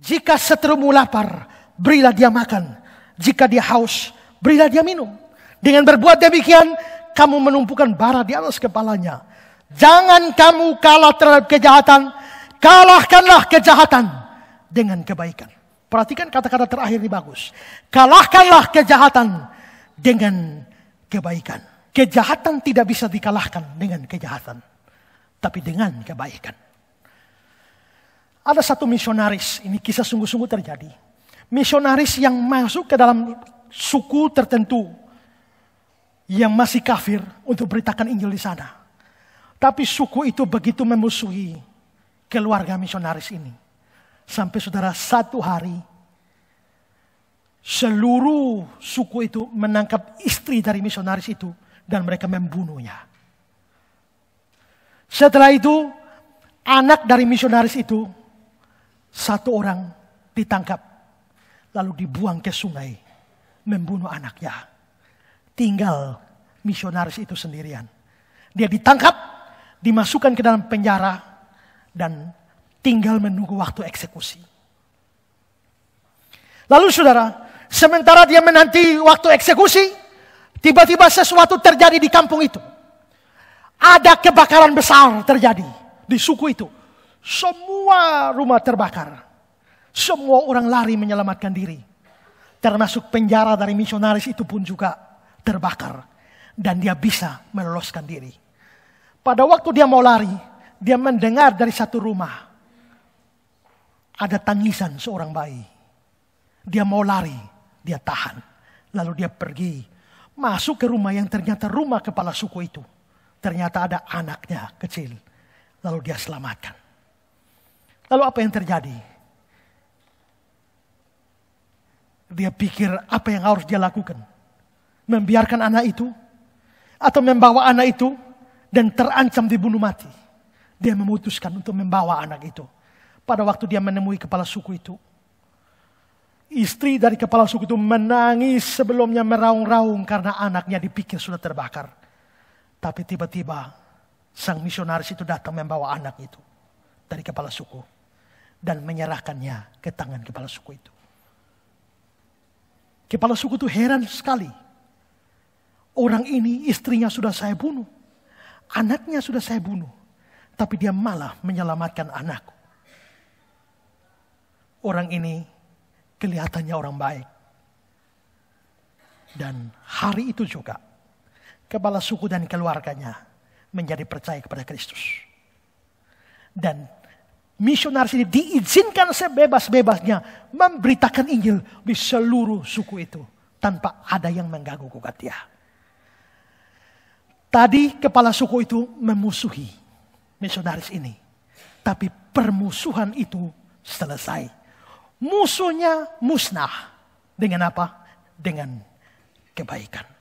Jika seterumu lapar, berilah dia makan. Jika dia haus, berilah dia minum. Dengan berbuat demikian, kamu menumpukan bara di atas kepalanya. Jangan kamu kalah terhadap kejahatan, kalahkanlah kejahatan dengan kebaikan. Perhatikan kata-kata terakhir ini bagus. Kalahkanlah kejahatan dengan kebaikan. Kejahatan tidak bisa dikalahkan dengan kejahatan, tapi dengan kebaikan. Ada satu misionaris, ini kisah sungguh-sungguh terjadi. Misionaris yang masuk ke dalam suku tertentu yang masih kafir untuk beritakan Injil di sana. Tapi suku itu begitu memusuhi keluarga misionaris ini. Sampai saudara satu hari seluruh suku itu menangkap istri dari misionaris itu dan mereka membunuhnya. Setelah itu anak dari misionaris itu satu orang ditangkap, lalu dibuang ke sungai, membunuh anaknya. Tinggal misionaris itu sendirian. Dia ditangkap, dimasukkan ke dalam penjara, dan tinggal menunggu waktu eksekusi. Lalu saudara, sementara dia menanti waktu eksekusi, tiba-tiba sesuatu terjadi di kampung itu. Ada kebakaran besar terjadi di suku itu semua rumah terbakar. Semua orang lari menyelamatkan diri. Termasuk penjara dari misionaris itu pun juga terbakar. Dan dia bisa meloloskan diri. Pada waktu dia mau lari, dia mendengar dari satu rumah. Ada tangisan seorang bayi. Dia mau lari, dia tahan. Lalu dia pergi masuk ke rumah yang ternyata rumah kepala suku itu. Ternyata ada anaknya kecil. Lalu dia selamatkan. Lalu apa yang terjadi? Dia pikir apa yang harus dia lakukan? Membiarkan anak itu? Atau membawa anak itu dan terancam dibunuh mati? Dia memutuskan untuk membawa anak itu. Pada waktu dia menemui kepala suku itu, istri dari kepala suku itu menangis sebelumnya meraung-raung karena anaknya dipikir sudah terbakar. Tapi tiba-tiba sang misionaris itu datang membawa anak itu dari kepala suku dan menyerahkannya ke tangan kepala suku itu. Kepala suku itu heran sekali. Orang ini istrinya sudah saya bunuh. Anaknya sudah saya bunuh. Tapi dia malah menyelamatkan anakku. Orang ini kelihatannya orang baik. Dan hari itu juga kepala suku dan keluarganya menjadi percaya kepada Kristus. Dan misionaris ini diizinkan sebebas-bebasnya memberitakan Injil di seluruh suku itu tanpa ada yang mengganggu gugat dia. Tadi kepala suku itu memusuhi misionaris ini. Tapi permusuhan itu selesai. Musuhnya musnah. Dengan apa? Dengan kebaikan.